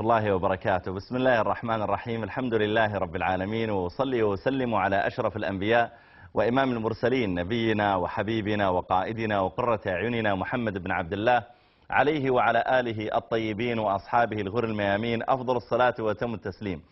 الله وبركاته بسم الله الرحمن الرحيم الحمد لله رب العالمين وصلي وسلم على أشرف الأنبياء وإمام المرسلين نبينا وحبيبنا وقائدنا وقرة أعيننا محمد بن عبد الله عليه وعلى آله الطيبين وأصحابه الغر الميامين أفضل الصلاة وتم التسليم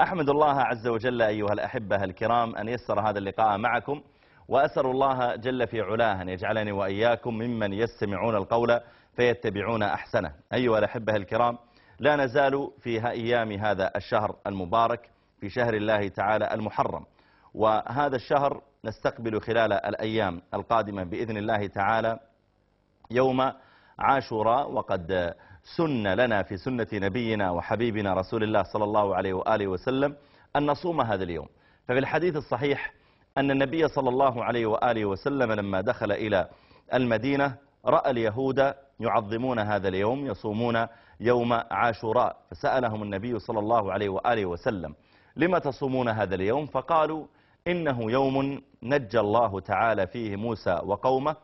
أحمد الله عز وجل أيها الأحبة الكرام أن يسر هذا اللقاء معكم وأسأل الله جل في علاه أن يجعلني وإياكم ممن يستمعون القول فيتبعون أحسنه أيها الأحبة الكرام لا نزال في أيام هذا الشهر المبارك في شهر الله تعالى المحرم وهذا الشهر نستقبل خلال الأيام القادمة بإذن الله تعالى يوم عاشوراء وقد سن لنا في سنة نبينا وحبيبنا رسول الله صلى الله عليه وآله وسلم أن نصوم هذا اليوم ففي الحديث الصحيح أن النبي صلى الله عليه وآله وسلم لما دخل إلى المدينة رأى اليهود يعظمون هذا اليوم يصومون يوم عاشوراء فسألهم النبي صلى الله عليه وآله وسلم لما تصومون هذا اليوم فقالوا إنه يوم نجى الله تعالى فيه موسى وقومه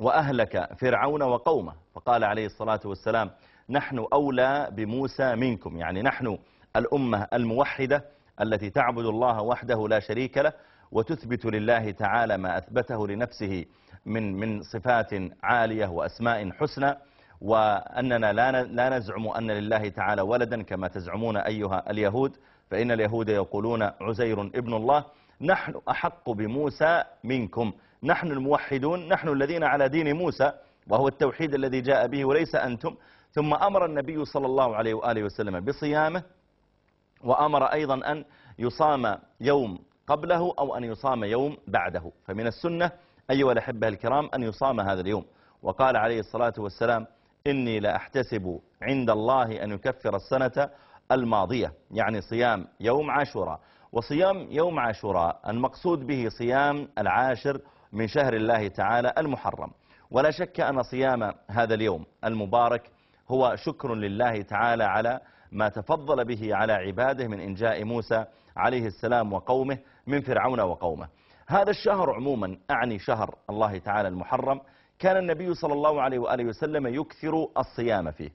وأهلك فرعون وقومه فقال عليه الصلاة والسلام نحن أولى بموسى منكم يعني نحن الأمة الموحدة التي تعبد الله وحده لا شريك له وتثبت لله تعالى ما أثبته لنفسه من من صفات عالية وأسماء حسنى وأننا لا لا نزعم أن لله تعالى ولدا كما تزعمون أيها اليهود فإن اليهود يقولون عزير ابن الله نحن أحق بموسى منكم نحن الموحدون نحن الذين على دين موسى وهو التوحيد الذي جاء به وليس أنتم ثم أمر النبي صلى الله عليه وآله وسلم بصيامه وأمر أيضا أن يصام يوم قبله أو أن يصام يوم بعده فمن السنة أيها الأحبة الكرام أن يصام هذا اليوم وقال عليه الصلاة والسلام إني لأحتسب عند الله أن يكفر السنة الماضية يعني صيام يوم عاشوراء وصيام يوم عاشوراء المقصود به صيام العاشر من شهر الله تعالى المحرم ولا شك أن صيام هذا اليوم المبارك هو شكر لله تعالى على ما تفضل به على عباده من إنجاء موسى عليه السلام وقومه من فرعون وقومه هذا الشهر عموما أعني شهر الله تعالى المحرم كان النبي صلى الله عليه وآله وسلم يكثر الصيام فيه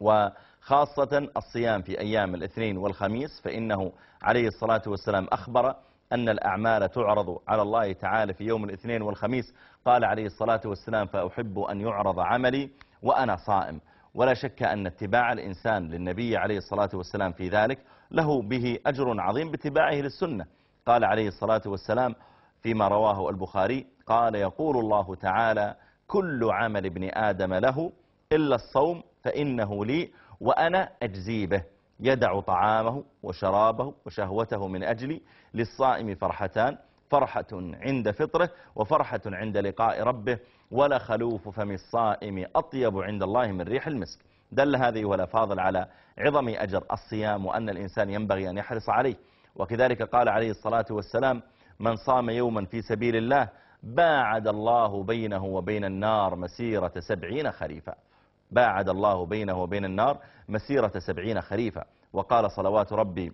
وخاصة الصيام في أيام الاثنين والخميس فإنه عليه الصلاة والسلام أخبر أن الأعمال تعرض على الله تعالى في يوم الاثنين والخميس قال عليه الصلاة والسلام فأحب أن يعرض عملي وأنا صائم ولا شك أن اتباع الإنسان للنبي عليه الصلاة والسلام في ذلك له به أجر عظيم باتباعه للسنة قال عليه الصلاة والسلام فيما رواه البخاري قال يقول الله تعالى كل عمل ابن آدم له إلا الصوم فإنه لي وأنا أجزي به يدع طعامه وشرابه وشهوته من أجلي للصائم فرحتان فرحة عند فطره وفرحة عند لقاء ربه ولا خلوف فم الصائم أطيب عند الله من ريح المسك دل هذه الأفاضل على عظم أجر الصيام وأن الإنسان ينبغي أن يحرص عليه وكذلك قال عليه الصلاة والسلام من صام يوما في سبيل الله باعد الله بينه وبين النار مسيرة سبعين خريفا باعد الله بينه وبين النار مسيرة سبعين خريفا وقال صلوات ربي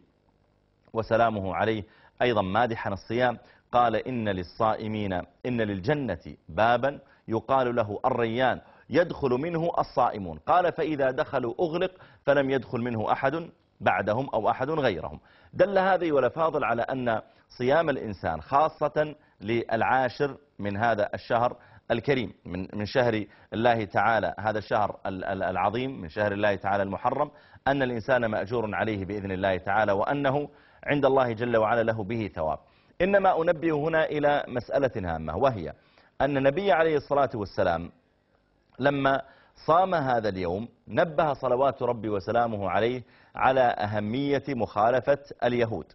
وسلامه عليه أيضا مادحا الصيام قال إن للصائمين إن للجنة بابا يقال له الريان يدخل منه الصائمون قال فإذا دخلوا أغلق فلم يدخل منه أحد بعدهم أو أحد غيرهم دل هذه ولفاضل على أن صيام الإنسان خاصة للعاشر من هذا الشهر الكريم من من شهر الله تعالى هذا الشهر العظيم من شهر الله تعالى المحرم أن الإنسان مأجور عليه بإذن الله تعالى وأنه عند الله جل وعلا له به ثواب إنما أنبه هنا إلى مسألة هامة وهي أن النبي عليه الصلاة والسلام لما صام هذا اليوم نبه صلوات ربي وسلامه عليه على أهمية مخالفة اليهود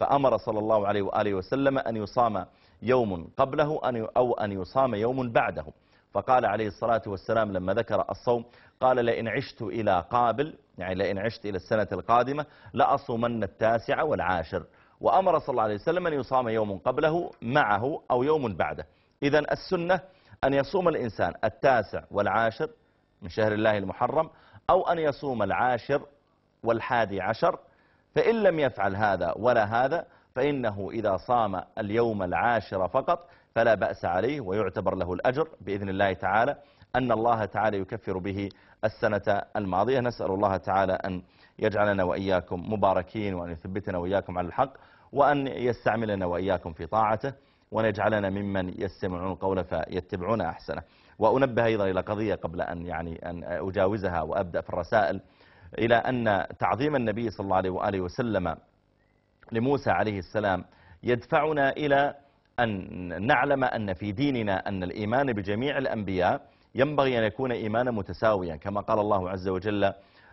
فأمر صلى الله عليه وآله وسلم أن يصام يوم قبله أو أن يصام يوم بعده فقال عليه الصلاة والسلام لما ذكر الصوم قال لئن عشت إلى قابل يعني لئن عشت إلى السنة القادمة لأصومن التاسع والعاشر وأمر صلى الله عليه وسلم أن يصام يوم قبله معه أو يوم بعده إذا السنة أن يصوم الإنسان التاسع والعاشر من شهر الله المحرم أو أن يصوم العاشر والحادي عشر فإن لم يفعل هذا ولا هذا فإنه إذا صام اليوم العاشر فقط فلا بأس عليه ويعتبر له الأجر بإذن الله تعالى أن الله تعالى يكفر به السنة الماضية نسأل الله تعالى أن يجعلنا وإياكم مباركين وأن يثبتنا وإياكم على الحق وأن يستعملنا وإياكم في طاعته ونجعلنا ممن يستمعون القول فيتبعون أحسنه وأنبه أيضا إلى قضية قبل أن, يعني أن أجاوزها وأبدأ في الرسائل إلى أن تعظيم النبي صلى الله عليه وآله وسلم لموسى عليه السلام يدفعنا إلى أن نعلم أن في ديننا أن الإيمان بجميع الأنبياء ينبغي أن يكون إيمانا متساويا كما قال الله عز وجل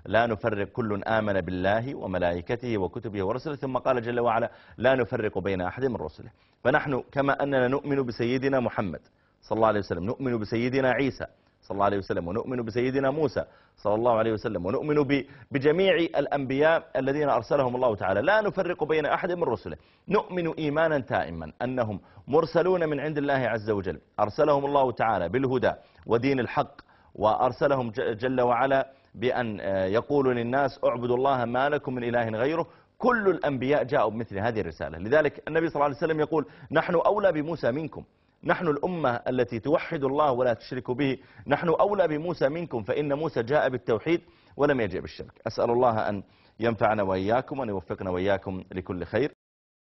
لا نفرق كل آمن بالله وملائكته وكتبه ورسله ثم قال جل وعلا لا نفرق بين أحد من رسله فنحن كما أننا نؤمن بسيدنا محمد صلى الله عليه وسلم نؤمن بسيدنا عيسى صلى الله عليه وسلم ونؤمن بسيدنا موسى صلى الله عليه وسلم ونؤمن بجميع الأنبياء الذين أرسلهم الله تعالى لا نفرق بين أحد من رسله نؤمن إيمانا تائما أنهم مرسلون من عند الله عز وجل أرسلهم الله تعالى بالهدى ودين الحق وأرسلهم جل وعلا بأن آه، يقولوا للناس اعبدوا الله ما لكم من إله غيره كل الأنبياء جاءوا بمثل هذه الرسالة لذلك النبي صلى الله عليه وسلم يقول نحن أولى بموسى منكم نحن الأمة التي توحد الله ولا تشرك به نحن أولى بموسى منكم فإن موسى جاء بالتوحيد ولم يجئ بالشرك أسأل الله أن ينفعنا وإياكم وأن يوفقنا وإياكم لكل خير